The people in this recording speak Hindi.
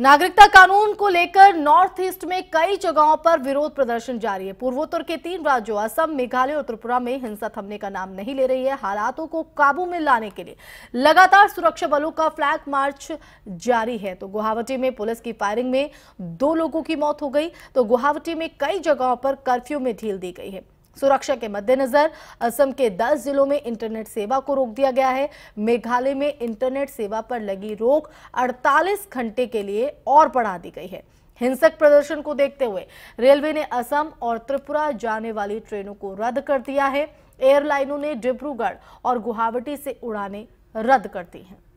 नागरिकता कानून को लेकर नॉर्थ ईस्ट में कई जगहों पर विरोध प्रदर्शन जारी है पूर्वोत्तर के तीन राज्यों असम मेघालय और त्रिपुरा में हिंसा थमने का नाम नहीं ले रही है हालातों को काबू में लाने के लिए लगातार सुरक्षा बलों का फ्लैग मार्च जारी है तो गुवाहाटी में पुलिस की फायरिंग में दो लोगों की मौत हो गई तो गुवाहाटी में कई जगहों पर कर्फ्यू में ढील दी गई है सुरक्षा के मद्देनजर असम के 10 जिलों में इंटरनेट सेवा को रोक दिया गया है मेघालय में इंटरनेट सेवा पर लगी रोक 48 घंटे के लिए और बढ़ा दी गई है हिंसक प्रदर्शन को देखते हुए रेलवे ने असम और त्रिपुरा जाने वाली ट्रेनों को रद्द कर दिया है एयरलाइनों ने डिब्रूगढ़ और गुवाहाटी से उड़ाने रद्द कर दी हैं